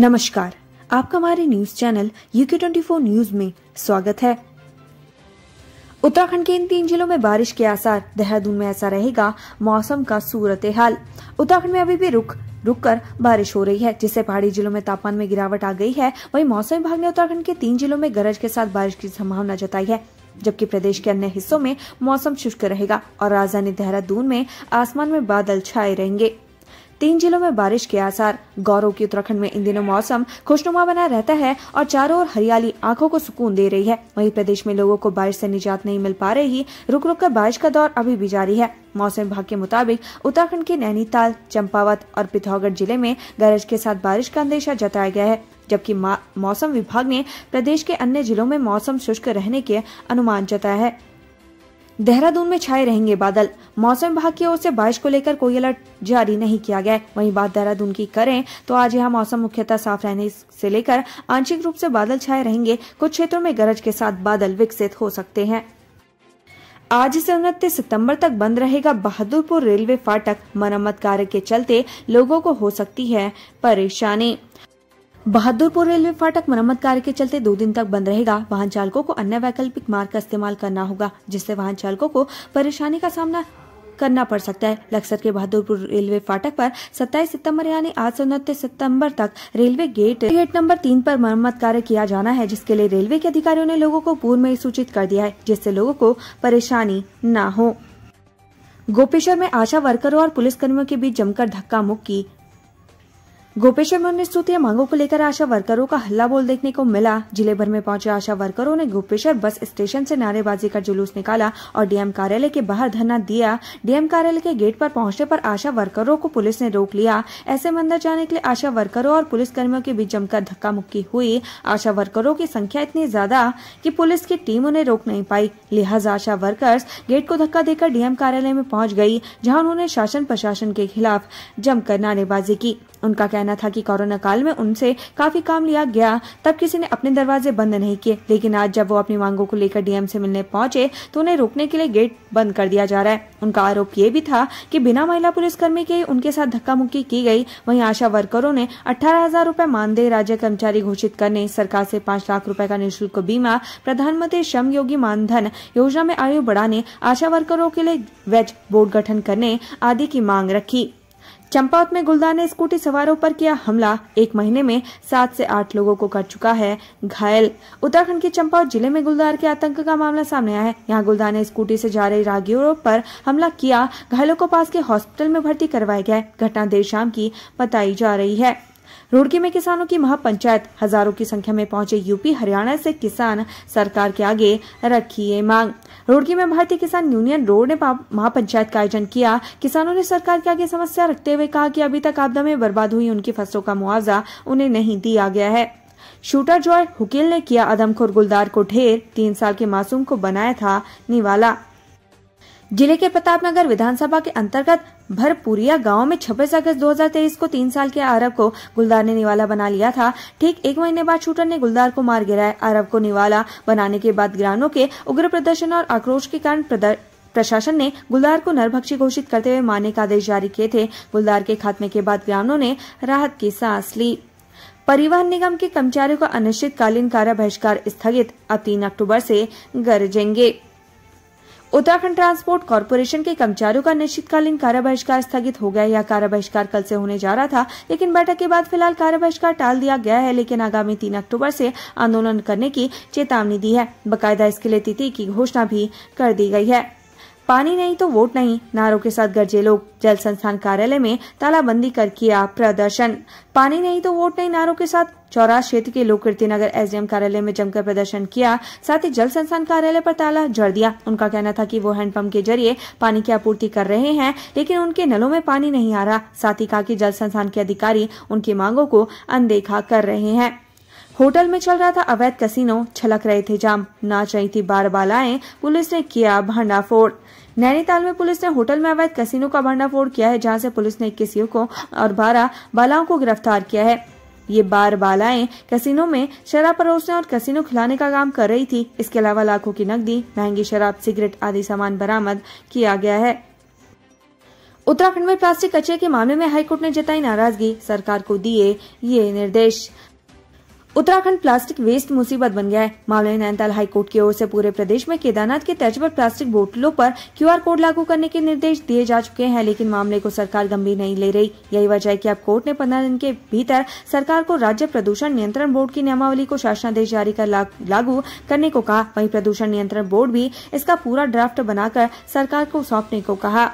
नमस्कार आपका हमारे news channel UK four news में स्वागत है उत्तराखंड के इन तीन जिलों में बारिश के आसार देहरादून में ऐसा रहेगा मौसम का सूरत हाल उत्तराखंड में अभी भी रुक रुक कर बारिश हो रही है जिससे पहाड़ी जिलों में तापमान में गिरावट आ गई है वहीं मौसम विभाग ने उत्तराखंड के तीन जिलों में गरज के साथ बारिश की संभावना जताई है जबकि प्रदेश के अन्य हिस्सों में मौसम शुष्क रहेगा और राजधानी देहरादून में आसमान में बादल छाए रहेंगे तीन जिलों में बारिश के आसार गौरव की उत्तराखंड में इन दिनों मौसम खुशनुमा बना रहता है और चारों ओर हरियाली आंखों को सुकून दे रही है वहीं प्रदेश में लोगों को बारिश से निजात नहीं मिल पा रही रुक रुक कर बारिश का दौर अभी भी जारी है मौसम विभाग के मुताबिक उत्तराखंड के नैनीताल चंपावत और पिथौरागढ़ जिले में गरज के साथ बारिश का अंदेशा जताया गया है जबकि मौसम विभाग ने प्रदेश के अन्य जिलों में मौसम शुष्क रहने के अनुमान जताया है देहरादून में छाए रहेंगे बादल मौसम विभाग की ओर से बारिश को लेकर कोई अलर्ट जारी नहीं किया गया वहीं बात देहरादून की करें तो आज यहाँ मौसम मुख्यतः साफ रहने से लेकर आंशिक रूप से बादल छाए रहेंगे कुछ क्षेत्रों में गरज के साथ बादल विकसित हो सकते हैं आज से उनतीस सितंबर तक बंद रहेगा बहादुरपुर रेलवे फाटक मरम्मत कार्य के चलते लोगों को हो सकती है परेशानी बहादुरपुर रेलवे फाटक मरम्मत कार्य के चलते दो दिन तक बंद रहेगा वाहन चालकों को अन्य वैकल्पिक मार्ग का इस्तेमाल करना होगा जिससे वाहन चालकों को परेशानी का सामना करना पड़ सकता है लक्सर के बहादुरपुर रेलवे फाटक पर 27 सितंबर यानी आज से उनतीस सितम्बर तक रेलवे गेट गेट नंबर तीन पर मरम्मत कार्य किया जाना है जिसके लिए रेलवे के अधिकारियों ने लोगों को पूर्व में सूचित कर दिया है जिससे लोगों को परेशानी न हो गोपेश्वर में आशा वर्करों और पुलिसकर्मियों के बीच जमकर धक्का मुक्की गोपेश्वर में उन्नीस सूत्रीय मांगों को लेकर आशा वर्करों का हल्ला बोल देखने को मिला जिले भर में पहुंचे आशा वर्करों ने गोपेश्वर बस स्टेशन से नारेबाजी कर जुलूस निकाला और डीएम कार्यालय के बाहर धरना दिया डीएम कार्यालय के गेट पर पहुंचने पर आशा वर्करों को पुलिस ने रोक लिया ऐसे में अंदर जाने के लिए आशा वर्करों और पुलिस कर्मियों के बीच जमकर धक्का मुक्की हुई आशा वर्करों की संख्या इतनी ज्यादा की पुलिस की टीम उन्हें रोक नहीं पाई लिहाजा आशा वर्कर्स गेट को धक्का देकर डीएम कार्यालय में पहुंच गयी जहाँ उन्होंने शासन प्रशासन के खिलाफ जमकर नारेबाजी की उनका कहना कहना था कि कोरोना काल में उनसे काफी काम लिया गया तब किसी ने अपने दरवाजे बंद नहीं किए लेकिन आज जब वो अपनी मांगों को लेकर डीएम से मिलने पहुंचे तो उन्हें रोकने के लिए गेट बंद कर दिया जा रहा है उनका आरोप ये भी था कि बिना महिला पुलिसकर्मी के उनके साथ धक्का मुक्की की गई वहीं आशा वर्करों ने अठारह हजार रूपए मानदेय राज्य कर्मचारी घोषित करने सरकार से पांच लाख रूपये का निःशुल्क बीमा प्रधानमंत्री श्रम योगी मानधन योजना में आयु बढ़ाने आशा वर्करों के लिए वेज बोर्ड गठन करने आदि की मांग रखी चंपावत में गुलदार ने स्कूटी सवारों पर किया हमला एक महीने में सात से आठ लोगों को कर चुका है घायल उत्तराखंड के चंपावत जिले में गुलदार के आतंक का मामला सामने आया है यहाँ गुलदार ने स्कूटी से जा रहे रागियों पर हमला किया घायलों को पास के हॉस्पिटल में भर्ती करवाया गया घटना देर शाम की बताई जा रही है रुड़की में किसानों की महापंचायत हजारों की संख्या में पहुंचे यूपी हरियाणा से किसान सरकार के आगे रखी ये मांग रुड़की में भारतीय किसान यूनियन रोड ने महापंचायत का आयोजन किया किसानों ने सरकार के आगे समस्या रखते हुए कहा कि अभी तक आपदा में बर्बाद हुई उनकी फसलों का मुआवजा उन्हें नहीं दिया गया है शूटर जॉय हुकेल ने किया अदमखोर गुलदार को ढेर तीन साल के मासूम को बनाया था निवाला जिले के प्रतापनगर विधानसभा के अंतर्गत भरपुरिया गांव में 26 अगस्त 2023 को तीन साल के आरब को गुलदार ने निवाला बना लिया था ठीक एक महीने बाद शूटर ने गुलदार को मार गिराया आरब को निवाला बनाने के बाद ग्रामीणों के उग्र प्रदर्शन और आक्रोश के कारण प्रशासन ने गुलदार को नरभक्षी घोषित करते हुए मारने का आदेश जारी किए थे गुलदार के खात्मे के बाद ग्रामीणों ने राहत की सांस ली परिवहन निगम के कर्मचारियों का अनिश्चितकालीन कार्य बहिष्कार स्थगित अब तीन अक्टूबर से गरजेंगे उत्तराखंड ट्रांसपोर्ट कॉरपोरेशन के कर्मचारियों का निश्चितकालीन कार्य बहिष्कार स्थगित हो गया यह कार्य बहिष्कार कल से होने जा रहा था लेकिन बैठक के बाद फिलहाल कार्य बहिष्कार टाल दिया गया है लेकिन आगामी तीन अक्टूबर से आंदोलन करने की चेतावनी दी है बकायदा इसके लिए तिथि की घोषणा भी कर दी गई है पानी नहीं तो वोट नहीं नारों के साथ गरजे लोग जल संस्थान कार्यालय में तालाबंदी कर किया प्रदर्शन पानी नहीं तो वोट नहीं नारों के साथ चौरास क्षेत्र के लोग कीर्ति नगर एस कार्यालय में जमकर प्रदर्शन किया साथ ही जल संस्थान कार्यालय पर ताला जड़ दिया उनका कहना था कि वो हैंडपंप के जरिए पानी की आपूर्ति कर रहे हैं लेकिन उनके नलों में पानी नहीं आ रहा साथ ही कहा कि जल संस्थान के अधिकारी उनकी मांगों को अनदेखा कर रहे हैं होटल में चल रहा था अवैध कसिनो छलक रहे थे जाम नाच रही थी बार बालाएं पुलिस ने किया भंडाफोड़ नैनीताल में पुलिस ने होटल में अवैध कसिनो का भंडाफोड़ किया है जहां से पुलिस ने इक्कीस युवकों और बारह बालाओं को गिरफ्तार किया है ये बार बालाएं कसिनो में शराब परोसने और कसिनो खिलाने का काम कर रही थी इसके अलावा लाखों की नकदी महंगी शराब सिगरेट आदि सामान बरामद किया गया है उत्तराखंड में प्लास्टिक कचरे के मामले में हाईकोर्ट ने जताई नाराजगी सरकार को दिए ये निर्देश उत्तराखंड प्लास्टिक वेस्ट मुसीबत बन गया है मामले में नैनीताल हाईकोर्ट की ओर से पूरे प्रदेश में केदारनाथ के तर्ज पर प्लास्टिक बोतलों पर क्यूआर कोड लागू करने के निर्देश दिए जा चुके हैं लेकिन मामले को सरकार गंभीर नहीं ले रही यही वजह है की अब कोर्ट ने पंद्रह दिन के भीतर सरकार को राज्य प्रदूषण नियंत्रण बोर्ड की नियमावली को शासनादेश जारी कर लागू करने को कहा वही प्रदूषण नियंत्रण बोर्ड भी इसका पूरा ड्राफ्ट बनाकर सरकार को सौंपने को कहा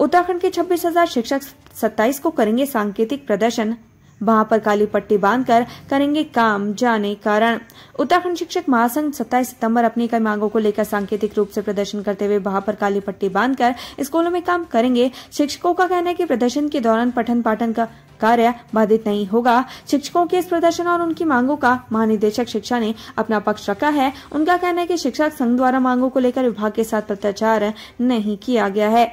उत्तराखंड के छब्बीस हजार शिक्षक सत्ताईस को करेंगे सांकेतिक प्रदर्शन वहां पर काली पट्टी बांधकर करेंगे काम जाने कारण उत्तराखंड शिक्षक महासंघ सत्ताईस सितंबर अपनी कई मांगों को लेकर सांकेतिक रूप से प्रदर्शन करते हुए वहां पर काली पट्टी बांधकर स्कूलों में काम करेंगे शिक्षकों का कहना है कि प्रदर्शन के दौरान पठन पाठन का कार्य बाधित नहीं होगा शिक्षकों के इस प्रदर्शन और उनकी मांगों का महानिदेशक शिक्षा ने अपना पक्ष रखा है उनका कहना है कि शिक्षक संघ द्वारा मांगों को लेकर विभाग के साथ प्रत्याचार नहीं किया गया है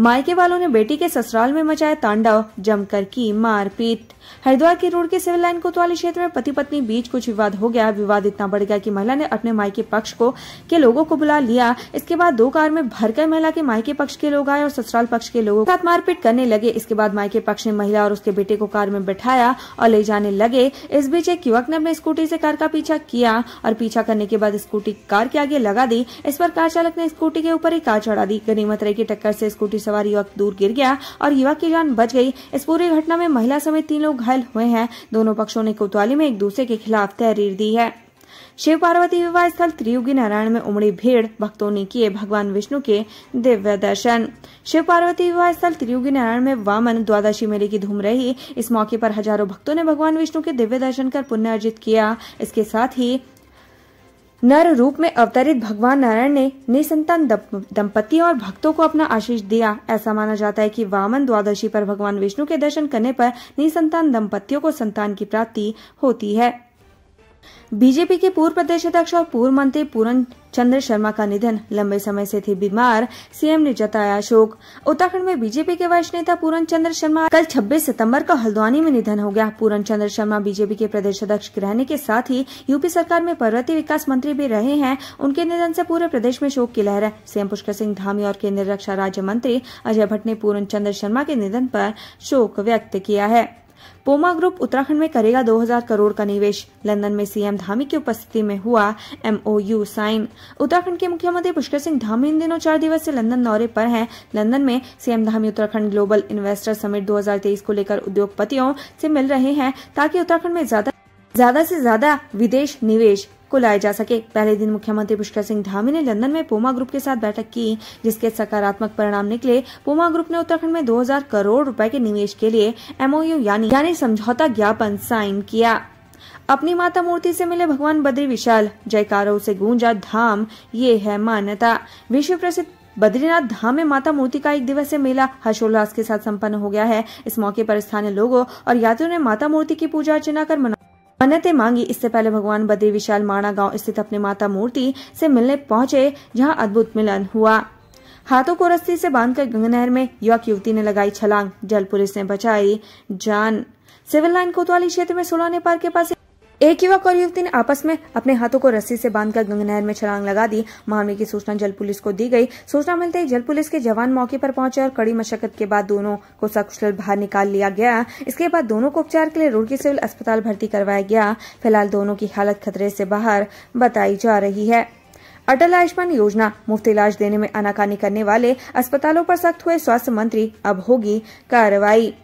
मायके वालों ने बेटी के ससुराल में मचाया तांडव जमकर की मारपीट हरिद्वार के रोड के सिविल लाइन कोतवाली क्षेत्र में पति पत्नी बीच कुछ विवाद हो गया विवाद इतना बढ़ गया कि महिला ने अपने मायके पक्ष को के लोगों को बुला लिया इसके बाद दो कार में भरकर महिला के मायके पक्ष के लोग आए और ससुराल पक्ष के लोगों के साथ मारपीट करने लगे इसके बाद मायके पक्ष ने महिला और उसके बेटे को कार में बैठाया और ले जाने लगे इस बीच एक युवक ने अपने स्कूटी ऐसी कार का पीछा किया और पीछा करने के बाद स्कूटी कार के आगे लगा दी इस पर कार चालक ने स्कूटी के ऊपर ही कार चढ़ा दी गनीमत रही की टक्कर ऐसी स्कूटी सवार युवक दूर गिर गया और युवक की जान बच गई इस पूरी घटना में महिला समेत तीन लोग घायल हुए हैं दोनों पक्षों ने कोतवाली में एक दूसरे के खिलाफ तहरीर दी है शिव पार्वती विवाह स्थल त्रियुगी नारायण में उमड़ी भीड़ भक्तों ने किए भगवान विष्णु के दिव्य दर्शन शिव पार्वती विवाह स्थल त्रियुगी नारायण में वामन द्वादशी मेले की धूम रही इस मौके पर हजारों भक्तों ने भगवान विष्णु के दिव्य दर्शन कर पुण्य अर्जित किया इसके साथ ही नर रूप में अवतरित भगवान नारायण ने निसंतान दंपति और भक्तों को अपना आशीष दिया ऐसा माना जाता है कि वामन द्वादशी पर भगवान विष्णु के दर्शन करने पर निसंतान दंपतियों को संतान की प्राप्ति होती है बीजेपी के पूर्व प्रदेश अध्यक्ष और पूर्व मंत्री पूरन चंद्र शर्मा का निधन लंबे समय से थे बीमार सीएम ने जताया शोक उत्तराखंड में बीजेपी के वरिष्ठ नेता पूरन चंद्र शर्मा कल 26 सितंबर को हल्द्वानी में निधन हो गया पूरन चंद्र शर्मा बीजेपी के प्रदेश अध्यक्ष रहने के साथ ही यूपी सरकार में पर्वतीय विकास मंत्री भी रहे हैं उनके निधन ऐसी पूरे प्रदेश में शोक की लहर है सीएम पुष्कर सिंह धामी और केंद्रीय रक्षा राज्य मंत्री अजय भट्ट ने पूरन चंद्र शर्मा के निधन आरोप शोक व्यक्त किया है पोमा ग्रुप उत्तराखंड में करेगा 2000 करोड़ का निवेश लंदन में सीएम धामी की उपस्थिति में हुआ एमओयू साइन उत्तराखंड के मुख्यमंत्री पुष्कर सिंह धामी इन दिनों चार दिवसीय लंदन दौरे पर हैं लंदन में CM Dhami Uttarakhand global investor summit 2023 को लेकर उद्योगपतियों से मिल रहे हैं ताकि उत्तराखंड में ज्यादा ज्यादा से ज्यादा विदेश निवेश को लाया जा सके पहले दिन मुख्यमंत्री पुष्कर सिंह धामी ने लंदन में पोमा ग्रुप के साथ बैठक की जिसके सकारात्मक परिणाम निकले पोमा ग्रुप ने उत्तराखंड में 2000 करोड़ रुपए के निवेश के लिए एमओयू यानी यानी समझौता ज्ञापन साइन किया अपनी माता मूर्ति से मिले भगवान बद्री विशाल जयकारो से गूंजा धाम ये है मान्यता विश्व प्रसिद्ध बद्रीनाथ धाम में माता मूर्ति का एक दिवसीय मेला हर्षोल्लास के साथ संपन्न हो गया है इस मौके पर स्थानीय लोगों और यात्रियों ने माता मूर्ति की पूजा अर्चना कर मना मन्नतें मांगी इससे पहले भगवान बद्री विशाल माणा गांव स्थित अपने माता मूर्ति से मिलने पहुंचे जहां अद्भुत मिलन हुआ हाथों को रस्सी से बांधकर गंगा नहर में युवक युवती ने लगाई छलांग जल पुलिस ने बचाई जान सिविल लाइन कोतवाली क्षेत्र में सोलह पार्क के पास एक युवक और युवती ने आपस में अपने हाथों को रस्सी से बांधकर गंगा नहर में छलांग लगा दी मामले की सूचना जल पुलिस को दी गई सूचना मिलते ही जल पुलिस के जवान मौके पर पहुंचे और कड़ी मशक्कत के बाद दोनों को सकुशल बाहर निकाल लिया गया इसके बाद दोनों को उपचार के लिए रुड़की सिविल अस्पताल भर्ती करवाया गया फिलहाल दोनों की हालत खतरे से बाहर बताई जा रही है अटल आयुष्मान योजना मुफ्त इलाज देने में आनाकानी करने वाले अस्पतालों पर सख्त हुए स्वास्थ्य मंत्री अब होगी कार्रवाई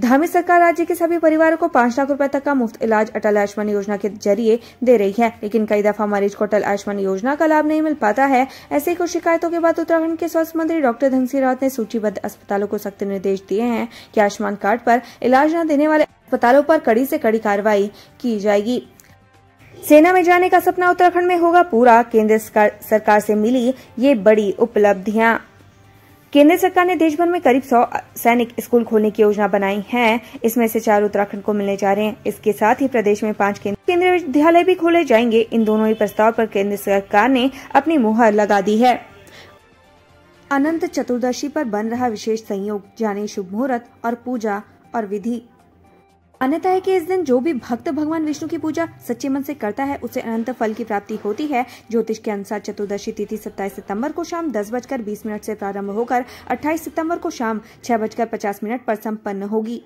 धामी सरकार राज्य के सभी परिवारों को पांच लाख रुपए तक का मुफ्त इलाज अटल आयुष्मान योजना के जरिए दे रही है लेकिन कई दफा मरीज को अटल आयुष्मान योजना का लाभ नहीं मिल पाता है ऐसे कुछ शिकायतों के बाद उत्तराखंड के स्वास्थ्य मंत्री डॉक्टर धनसी रावत ने सूचीबद्ध अस्पतालों को सख्त निर्देश दिए हैं की आयुष्मान कार्ड पर इलाज न देने वाले अस्पतालों पर कड़ी से कड़ी कार्रवाई की जाएगी सेना में जाने का सपना उत्तराखंड में होगा पूरा केंद्र सरकार से मिली ये बड़ी उपलब्धियां केंद्र सरकार ने देश भर में करीब 100 सैनिक स्कूल खोलने की योजना बनाई है इसमें से चार उत्तराखंड को मिलने जा रहे हैं इसके साथ ही प्रदेश में पांच केंद्रीय विद्यालय भी खोले जाएंगे इन दोनों ही प्रस्ताव पर केंद्र सरकार ने अपनी मुहर लगा दी है अनंत चतुर्दशी पर बन रहा विशेष संयोग जाने शुभ मुहूर्त और पूजा और विधि अन्यथा है कि इस दिन जो भी भक्त भगवान विष्णु की पूजा सच्चे मन से करता है उसे अनंत फल की प्राप्ति होती है ज्योतिष के अनुसार चतुर्दशी तिथि 27 सितंबर को शाम दस बजकर बीस मिनट से प्रारंभ होकर 28 सितंबर को शाम छह बजकर पचास मिनट पर संपन्न होगी